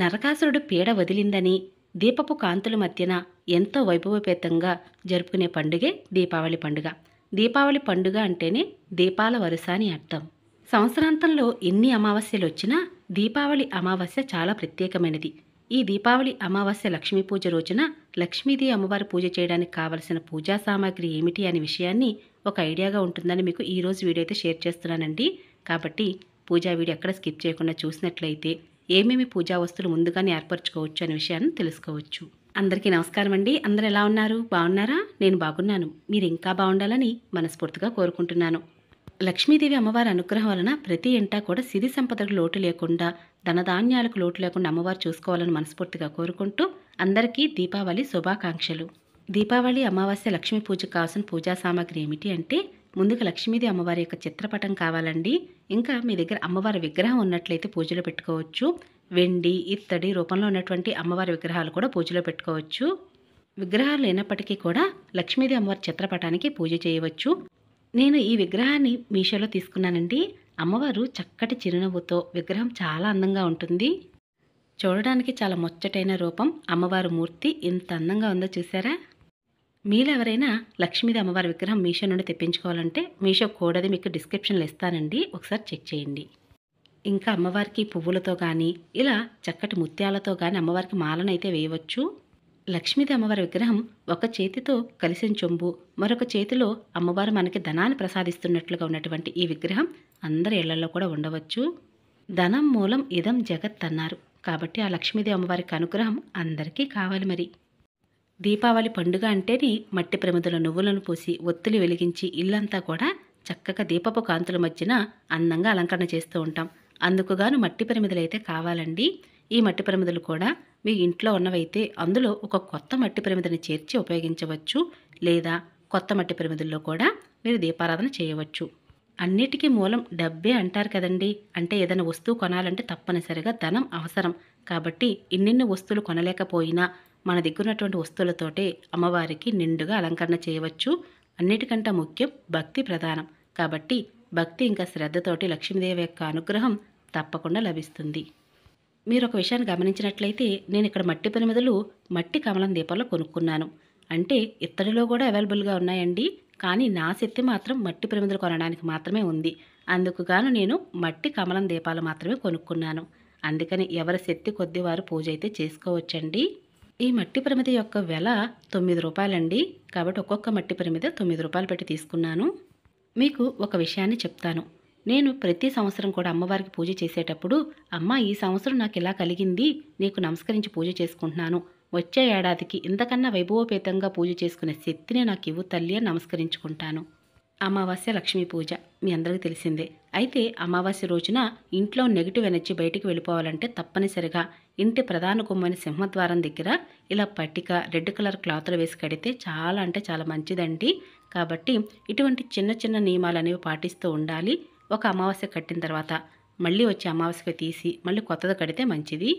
నరకాసురుడు పీడ వదిలిందని దీపపు కాంతుల మధ్యన ఎంతో వైభవపేతంగా జరుపుకునే పండుగే దీపావళి పండుగ దీపావళి పండుగ అంటేనే దీపాల వరుస అని అర్థం సంవత్సరాంతంలో ఎన్ని అమావాస్యలు వచ్చినా దీపావళి అమావాస్య చాలా ప్రత్యేకమైనది ఈ దీపావళి అమావాస్య లక్ష్మీ పూజ రోజున లక్ష్మీదేవి అమ్మవారి పూజ చేయడానికి కావలసిన పూజా సామాగ్రి ఏమిటి అనే విషయాన్ని ఒక ఐడియాగా ఉంటుందని మీకు ఈరోజు వీడియో అయితే షేర్ చేస్తున్నానండి కాబట్టి పూజా వీడియో ఎక్కడ స్కిప్ చేయకుండా చూసినట్లయితే ఏమేమి పూజా వస్తువులు ముందుగానే ఏర్పరచుకోవచ్చు అనే విషయాన్ని తెలుసుకోవచ్చు అందరికీ నమస్కారం అండి అందరు ఎలా ఉన్నారు బాగున్నారా నేను బాగున్నాను మీరు ఇంకా బాగుండాలని మనస్ఫూర్తిగా కోరుకుంటున్నాను లక్ష్మీదేవి అమ్మవారి అనుగ్రహం వలన ప్రతి ఇంటా కూడా సిరి సంపదకు లోటు లేకుండా ధనధాన్యాలకు లోటు లేకుండా అమ్మవారు చూసుకోవాలని మనస్ఫూర్తిగా కోరుకుంటూ అందరికీ దీపావళి శుభాకాంక్షలు దీపావళి అమావాస్య లక్ష్మీ పూజకు కావాల్సిన పూజా సామాగ్రి ఏమిటి అంటే ముందుగా లక్ష్మీదేవి అమ్మవారి యొక్క చిత్రపటం కావాలండి ఇంకా మీ దగ్గర అమ్మవారి విగ్రహం ఉన్నట్లయితే పూజలో పెట్టుకోవచ్చు వెండి ఇత్తడి రూపంలో ఉన్నటువంటి అమ్మవారి విగ్రహాలు కూడా పూజలో పెట్టుకోవచ్చు విగ్రహాలు లేనప్పటికీ కూడా లక్ష్మీదేవి అమ్మవారి చిత్రపటానికి పూజ చేయవచ్చు నేను ఈ విగ్రహాన్ని మీషోలో తీసుకున్నానండి అమ్మవారు చక్కటి చిరునవ్వుతో విగ్రహం చాలా అందంగా ఉంటుంది చూడడానికి చాలా ముచ్చటైన రూపం అమ్మవారు మూర్తి ఇంత అందంగా ఉందో చూసారా మీలో ఎవరైనా లక్ష్మీది అమ్మవారి విగ్రహం మీషో నుండి తెప్పించుకోవాలంటే మీషో కోడ్ అది మీకు డిస్క్రిప్షన్లో ఇస్తానండి ఒకసారి చెక్ చేయండి ఇంకా అమ్మవారికి పువ్వులతో కానీ ఇలా చక్కటి ముత్యాలతో కానీ అమ్మవారికి మాలనైతే వేయవచ్చు లక్ష్మీది అమ్మవారి విగ్రహం ఒక చేతితో కలిసిన చొంబు మరొక చేతిలో అమ్మవారు మనకి ధనాన్ని ప్రసాదిస్తున్నట్లుగా ఉన్నటువంటి ఈ విగ్రహం అందరి ఇళ్లలో కూడా ఉండవచ్చు ధనం మూలం ఇదం జగత్ అన్నారు కాబట్టి ఆ లక్ష్మీదేవి అమ్మవారికి అనుగ్రహం అందరికీ కావాలి మరి దీపావళి పండుగ అంటేనే మట్టి ప్రమిదల నువ్వులను పోసి ఒత్తిడి వెలిగించి ఇల్లంతా కూడా చక్కగా దీపపు కాంతుల మధ్యన అందంగా అలంకరణ చేస్తూ ఉంటాం అందుకుగాను మట్టి ప్రమిదలు అయితే కావాలండి ఈ మట్టి ప్రమిదలు కూడా మీ ఇంట్లో ఉన్నవైతే అందులో ఒక కొత్త మట్టి ప్రమిదని చేర్చి ఉపయోగించవచ్చు లేదా కొత్త మట్టి ప్రమిదల్లో కూడా మీరు దీపారాధన చేయవచ్చు అన్నిటికీ మూలం డబ్బే అంటారు కదండి అంటే ఏదైనా వస్తువు కొనాలంటే తప్పనిసరిగా ధనం అవసరం కాబట్టి ఇన్నిన్ని వస్తువులు కొనలేకపోయినా మన ఉన్నటువంటి వస్తువులతోటే అమ్మవారికి నిండుగా అలంకరణ చేయవచ్చు అన్నిటికంటే ముఖ్యం భక్తి ప్రధానం కాబట్టి భక్తి ఇంకా శ్రద్ధతోటి లక్ష్మీదేవి యొక్క అనుగ్రహం తప్పకుండా లభిస్తుంది మీరు ఒక విషయాన్ని గమనించినట్లయితే నేను ఇక్కడ మట్టి పరిమిదలు మట్టి కమలం దీపాల్లో కొనుక్కున్నాను అంటే ఇత్తడిలో కూడా అవైలబుల్గా ఉన్నాయండి కానీ నా శక్తి మాత్రం మట్టి పరిమిదలు కొనడానికి మాత్రమే ఉంది అందుకుగాను నేను మట్టి కమలం దీపాలు మాత్రమే కొనుక్కున్నాను అందుకని ఎవరి శక్తి కొద్ది వారు పూజ అయితే చేసుకోవచ్చండి ఈ మట్టి పరిమితి యొక్క వెల తొమ్మిది రూపాయలండి కాబట్టి ఒక్కొక్క మట్టి పరిమిత తొమ్మిది రూపాయలు పెట్టి తీసుకున్నాను మీకు ఒక విషయాన్ని చెప్తాను నేను ప్రతి సంవత్సరం కూడా అమ్మవారికి పూజ చేసేటప్పుడు అమ్మ ఈ సంవత్సరం నాకు ఇలా కలిగింది నీకు నమస్కరించి పూజ చేసుకుంటున్నాను వచ్చే ఏడాదికి ఇంతకన్నా వైభవోపేతంగా పూజ చేసుకునే శక్తిని నాకు ఇవ్వు తల్లి అని నమస్కరించుకుంటాను అమావాస్య లక్ష్మీ పూజ మీ అందరికీ తెలిసిందే అయితే అమావాస్య రోజున ఇంట్లో నెగిటివ్ ఎనర్జీ బయటికి వెళ్ళిపోవాలంటే తప్పనిసరిగా ఇంటి ప్రధాన గుమ్మని సింహద్వారం దగ్గర ఇలా పట్టిక రెడ్ కలర్ క్లాత్లు వేసి కడితే చాలా అంటే చాలా మంచిదండి కాబట్టి ఇటువంటి చిన్న చిన్న నియమాలు అనేవి పాటిస్తూ ఉండాలి ఒక అమావాస్య కట్టిన తర్వాత మళ్ళీ వచ్చే అమావాస్యకు తీసి మళ్ళీ కొత్తది కడితే మంచిది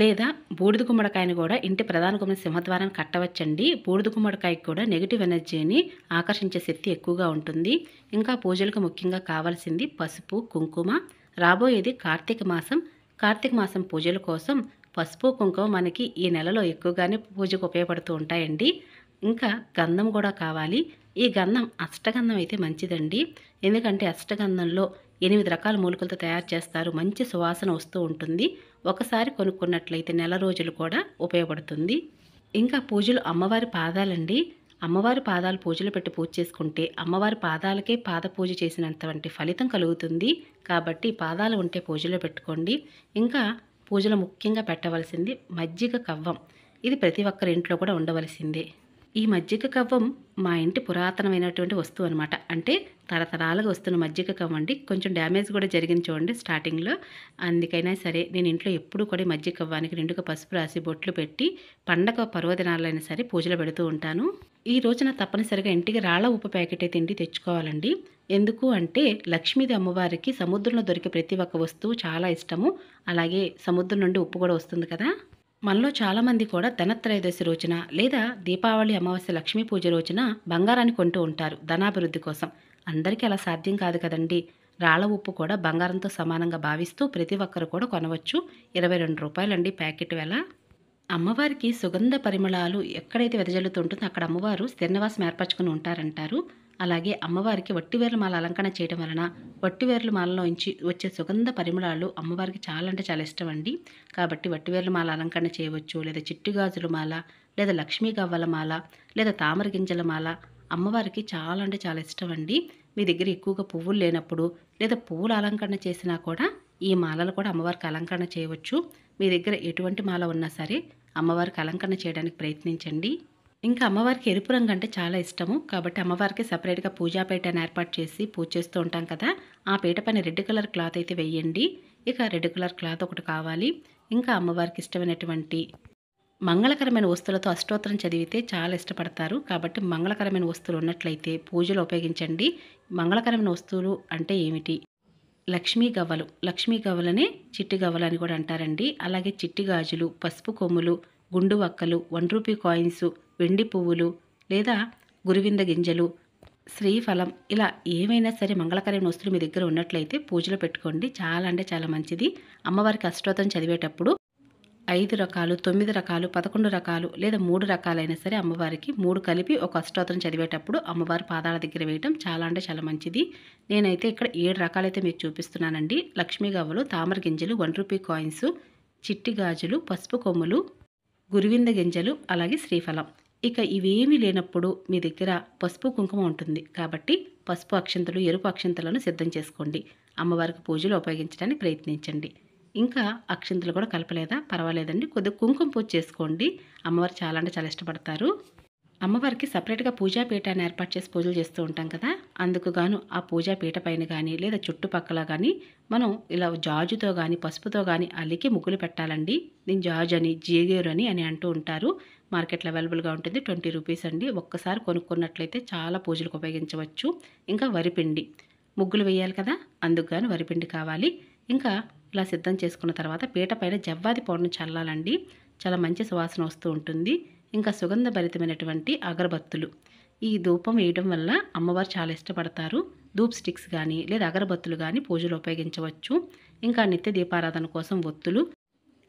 లేదా బూడిద గుమ్మడికాయని కూడా ఇంటి ప్రధాన గుమ్మ సింహద్వారాన్ని కట్టవచ్చండి బూడిద గుమ్మడికాయకి కూడా నెగిటివ్ ఎనర్జీని ఆకర్షించే శక్తి ఎక్కువగా ఉంటుంది ఇంకా పూజలకు ముఖ్యంగా కావాల్సింది పసుపు కుంకుమ రాబోయేది కార్తీక మాసం కార్తీక మాసం పూజల కోసం పసుపు కుంకుమ మనకి ఈ నెలలో ఎక్కువగానే పూజకు ఉపయోగపడుతూ ఉంటాయండి ఇంకా గంధం కూడా కావాలి ఈ గంధం అష్టగంధం అయితే మంచిదండి ఎందుకంటే అష్టగంధంలో ఎనిమిది రకాల మూలికలతో తయారు చేస్తారు మంచి సువాసన వస్తూ ఉంటుంది ఒకసారి కొనుక్కున్నట్లయితే నెల రోజులు కూడా ఉపయోగపడుతుంది ఇంకా పూజలు అమ్మవారి పాదాలండి అమ్మవారి పాదాలు పూజలు పెట్టి పూజ చేసుకుంటే అమ్మవారి పాదాలకే పాద పూజ చేసినంతవంటి ఫలితం కలుగుతుంది కాబట్టి పాదాలు ఉంటే పూజలు పెట్టుకోండి ఇంకా పూజలు ముఖ్యంగా పెట్టవలసింది మజ్జిగ కవ్వం ఇది ప్రతి ఒక్కరి ఇంట్లో కూడా ఉండవలసిందే ఈ మజ్జిగ కవ్వం మా ఇంటి పురాతనమైనటువంటి వస్తువు అనమాట అంటే తరతరాలుగా వస్తున్న మజ్జిగ అండి కొంచెం డ్యామేజ్ కూడా జరిగింది చూడండి స్టార్టింగ్లో అందుకైనా సరే నేను ఇంట్లో ఎప్పుడు కూడా మజ్జిగ కవ్వానికి నిండుగా పసుపు రాసి బొట్లు పెట్టి పండగ పర్వదినాలైనా సరే పూజలు పెడుతూ ఉంటాను ఈ రోజున తప్పనిసరిగా ఇంటికి రాళ్ళ ఉప్పు ప్యాకెట్ తిండి తెచ్చుకోవాలండి ఎందుకు అంటే లక్ష్మీది అమ్మవారికి సముద్రంలో దొరికే ప్రతి ఒక్క వస్తువు చాలా ఇష్టము అలాగే సముద్రం నుండి ఉప్పు కూడా వస్తుంది కదా మనలో చాలామంది కూడా ధనత్రయోదశి రోజున లేదా దీపావళి అమావాస్య లక్ష్మీ పూజ రోజున బంగారాన్ని కొంటూ ఉంటారు ధనాభివృద్ధి కోసం అందరికీ అలా సాధ్యం కాదు కదండి రాళ్ళ ఉప్పు కూడా బంగారంతో సమానంగా భావిస్తూ ప్రతి ఒక్కరు కూడా కొనవచ్చు ఇరవై రెండు రూపాయలండి ప్యాకెట్ వేళ అమ్మవారికి సుగంధ పరిమళాలు ఎక్కడైతే వెదజల్లుతుంటుందో అక్కడ అమ్మవారు స్థిరనివాసం ఏర్పరచుకుని ఉంటారంటారు అలాగే అమ్మవారికి వట్టివేర్ల మాల అలంకరణ చేయడం వలన వట్టివేర్ల మాలలో నుంచి వచ్చే సుగంధ పరిమళాలు అమ్మవారికి చాలా అంటే చాలా ఇష్టం అండి కాబట్టి వట్టివేర్ల మాల అలంకరణ చేయవచ్చు లేదా చిట్టు గాజుల మాల లేదా లక్ష్మీ గవ్వల మాల లేదా తామర గింజల మాల అమ్మవారికి చాలా అంటే చాలా ఇష్టం అండి మీ దగ్గర ఎక్కువగా పువ్వులు లేనప్పుడు లేదా పువ్వుల అలంకరణ చేసినా కూడా ఈ మాలలు కూడా అమ్మవారికి అలంకరణ చేయవచ్చు మీ దగ్గర ఎటువంటి మాల ఉన్నా సరే అమ్మవారికి అలంకరణ చేయడానికి ప్రయత్నించండి ఇంకా అమ్మవారికి ఎరుపు రంగు అంటే చాలా ఇష్టము కాబట్టి అమ్మవారికి సపరేట్గా పూజా పీఠను ఏర్పాటు చేసి పూజ చేస్తూ ఉంటాం కదా ఆ పీట పైన రెడ్ కలర్ క్లాత్ అయితే వేయండి ఇక రెడ్ కలర్ క్లాత్ ఒకటి కావాలి ఇంకా అమ్మవారికి ఇష్టమైనటువంటి మంగళకరమైన వస్తువులతో అష్టోత్తరం చదివితే చాలా ఇష్టపడతారు కాబట్టి మంగళకరమైన వస్తువులు ఉన్నట్లయితే పూజలు ఉపయోగించండి మంగళకరమైన వస్తువులు అంటే ఏమిటి లక్ష్మీ గవ్వలు లక్ష్మీ గవ్వలనే చిట్టి గవ్వలు అని కూడా అంటారండి అలాగే చిట్టి గాజులు పసుపు కొమ్ములు గుండు వక్కలు వన్ రూపీ కాయిన్స్ వెండి పువ్వులు లేదా గురువింద గింజలు శ్రీఫలం ఇలా ఏమైనా సరే మంగళకరమైన వస్తువులు మీ దగ్గర ఉన్నట్లయితే పూజలో పెట్టుకోండి చాలా అంటే చాలా మంచిది అమ్మవారికి అష్టోత్తం చదివేటప్పుడు ఐదు రకాలు తొమ్మిది రకాలు పదకొండు రకాలు లేదా మూడు రకాలైనా సరే అమ్మవారికి మూడు కలిపి ఒక అష్టోత్తరం చదివేటప్పుడు అమ్మవారి పాదాల దగ్గర వేయటం చాలా అంటే చాలా మంచిది నేనైతే ఇక్కడ ఏడు రకాలైతే మీకు చూపిస్తున్నానండి లక్ష్మీ గవ్వలు తామర గింజలు వన్ రూపీ కాయిన్స్ చిట్టి గాజులు పసుపు కొమ్ములు గురువింద గింజలు అలాగే శ్రీఫలం ఇక ఇవేమీ లేనప్పుడు మీ దగ్గర పసుపు కుంకుమ ఉంటుంది కాబట్టి పసుపు అక్షంతలు ఎరుపు అక్షంతలను సిద్ధం చేసుకోండి అమ్మవారికి పూజలు ఉపయోగించడానికి ప్రయత్నించండి ఇంకా అక్షంతలు కూడా కలపలేదా పర్వాలేదండి కొద్దిగా కుంకుమ పూజ చేసుకోండి అమ్మవారు చాలా అంటే చాలా ఇష్టపడతారు అమ్మవారికి సపరేట్గా పూజాపీఠాన్ని ఏర్పాటు చేసి పూజలు చేస్తూ ఉంటాం కదా అందుకు గాను ఆ పూజా పైన కానీ లేదా చుట్టుపక్కల కానీ మనం ఇలా జాజుతో కానీ పసుపుతో కానీ అల్లికి ముగ్గులు పెట్టాలండి దీని జాజు అని జీగేరు అని అని అంటూ ఉంటారు మార్కెట్లో అవైలబుల్గా ఉంటుంది ట్వంటీ రూపీస్ అండి ఒక్కసారి కొనుక్కున్నట్లయితే చాలా పూజలకు ఉపయోగించవచ్చు ఇంకా వరిపిండి ముగ్గులు వేయాలి కదా అందుకు గాను వరిపిండి కావాలి ఇంకా ఇలా సిద్ధం చేసుకున్న తర్వాత పీట పైన జవ్వాది పౌడర్ని చల్లాలండి చాలా మంచి సువాసన వస్తూ ఉంటుంది ఇంకా సుగంధభరితమైనటువంటి అగరబత్తులు ఈ ధూపం వేయడం వల్ల అమ్మవారు చాలా ఇష్టపడతారు ధూప్ స్టిక్స్ కానీ లేదా అగరబత్తులు కానీ పూజలు ఉపయోగించవచ్చు ఇంకా నిత్య దీపారాధన కోసం ఒత్తులు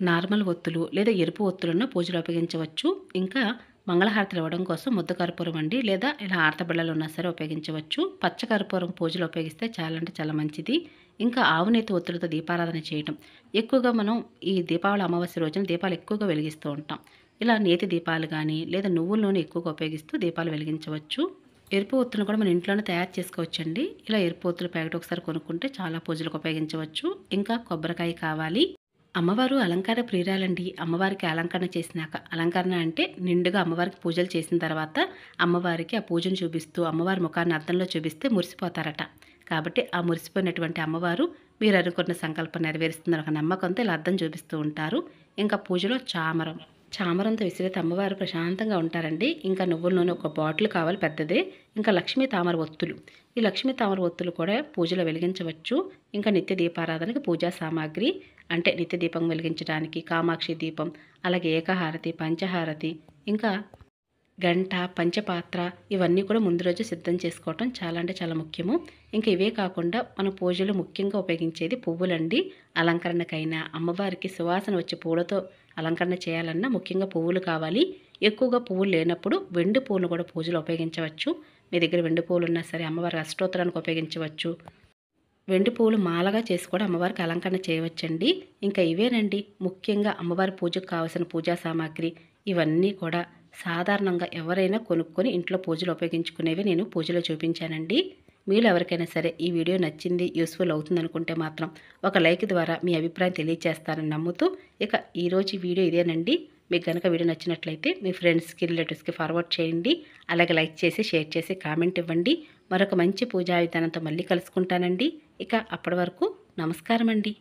నార్మల్ ఒత్తులు లేదా ఎరుపు ఒత్తులను పూజలు ఉపయోగించవచ్చు ఇంకా మంగళహారతి ఇవ్వడం కోసం ముద్ద కర్పూరం అండి లేదా ఇలా ఆర్తబిళ్ళలు ఉన్నా సరే ఉపయోగించవచ్చు పచ్చ కర్పూరం పూజలు ఉపయోగిస్తే చాలా అంటే చాలా మంచిది ఇంకా ఆవునేతి ఒత్తులతో దీపారాధన చేయడం ఎక్కువగా మనం ఈ దీపావళి అమావాస్య రోజున దీపాలు ఎక్కువగా వెలిగిస్తూ ఉంటాం ఇలా నేతి దీపాలు కానీ లేదా నువ్వుల నూనె ఎక్కువగా ఉపయోగిస్తూ దీపాలు వెలిగించవచ్చు ఎరుపు ఒత్తులను కూడా మన ఇంట్లోనే తయారు చేసుకోవచ్చండి ఇలా ఎరుపు ఒత్తుల ప్యాకెట్ ఒకసారి కొనుక్కుంటే చాలా పూజలకు ఉపయోగించవచ్చు ఇంకా కొబ్బరికాయ కావాలి అమ్మవారు అలంకార ప్రియురాలండి అమ్మవారికి అలంకరణ చేసినాక అలంకరణ అంటే నిండుగా అమ్మవారికి పూజలు చేసిన తర్వాత అమ్మవారికి ఆ పూజను చూపిస్తూ అమ్మవారి ముఖాన్ని అర్థంలో చూపిస్తే మురిసిపోతారట కాబట్టి ఆ మురిసిపోయినటువంటి అమ్మవారు మీరు అనుకున్న సంకల్పం నెరవేరుస్తున్నారు ఒక నమ్మకంతో ఇలా అర్థం చూపిస్తూ ఉంటారు ఇంకా పూజలో చామరం చామరంతో విసిరేత అమ్మవారు ప్రశాంతంగా ఉంటారండి ఇంకా నువ్వుల నూనె ఒక బాటిల్ కావాలి పెద్దదే ఇంకా లక్ష్మీ తామర ఒత్తులు ఈ లక్ష్మీ తామర ఒత్తులు కూడా పూజలో వెలిగించవచ్చు ఇంకా నిత్య దీపారాధనకి పూజా సామాగ్రి అంటే నిత్య దీపం వెలిగించడానికి కామాక్షి దీపం అలాగే ఏకహారతి పంచహారతి ఇంకా గంట పంచపాత్ర ఇవన్నీ కూడా ముందు రోజు సిద్ధం చేసుకోవటం చాలా అంటే చాలా ముఖ్యము ఇంకా ఇవే కాకుండా మన పూజలో ముఖ్యంగా ఉపయోగించేది పువ్వులండి అలంకరణకైనా అమ్మవారికి సువాసన వచ్చే పూలతో అలంకరణ చేయాలన్నా ముఖ్యంగా పువ్వులు కావాలి ఎక్కువగా పువ్వులు లేనప్పుడు వెండి పువ్వులు కూడా పూజలో ఉపయోగించవచ్చు మీ దగ్గర వెండి పువ్వులు ఉన్నా సరే అమ్మవారి అష్టోత్తరానికి ఉపయోగించవచ్చు వెండి పువ్వులు మాలగా చేసి కూడా అమ్మవారికి అలంకరణ చేయవచ్చండి ఇంకా ఇవేనండి ముఖ్యంగా అమ్మవారి పూజకు కావాల్సిన పూజా సామాగ్రి ఇవన్నీ కూడా సాధారణంగా ఎవరైనా కొనుక్కొని ఇంట్లో పూజలు ఉపయోగించుకునేవి నేను పూజలో చూపించానండి మీలో ఎవరికైనా సరే ఈ వీడియో నచ్చింది యూస్ఫుల్ అవుతుంది అనుకుంటే మాత్రం ఒక లైక్ ద్వారా మీ అభిప్రాయం తెలియజేస్తారని నమ్ముతూ ఇక ఈరోజు వీడియో ఇదేనండి మీకు కనుక వీడియో నచ్చినట్లయితే మీ ఫ్రెండ్స్కి రిలేటివ్స్కి ఫార్వర్డ్ చేయండి అలాగే లైక్ చేసి షేర్ చేసి కామెంట్ ఇవ్వండి మరొక మంచి పూజా విధానంతో మళ్ళీ కలుసుకుంటానండి ఇక అప్పటి వరకు నమస్కారం అండి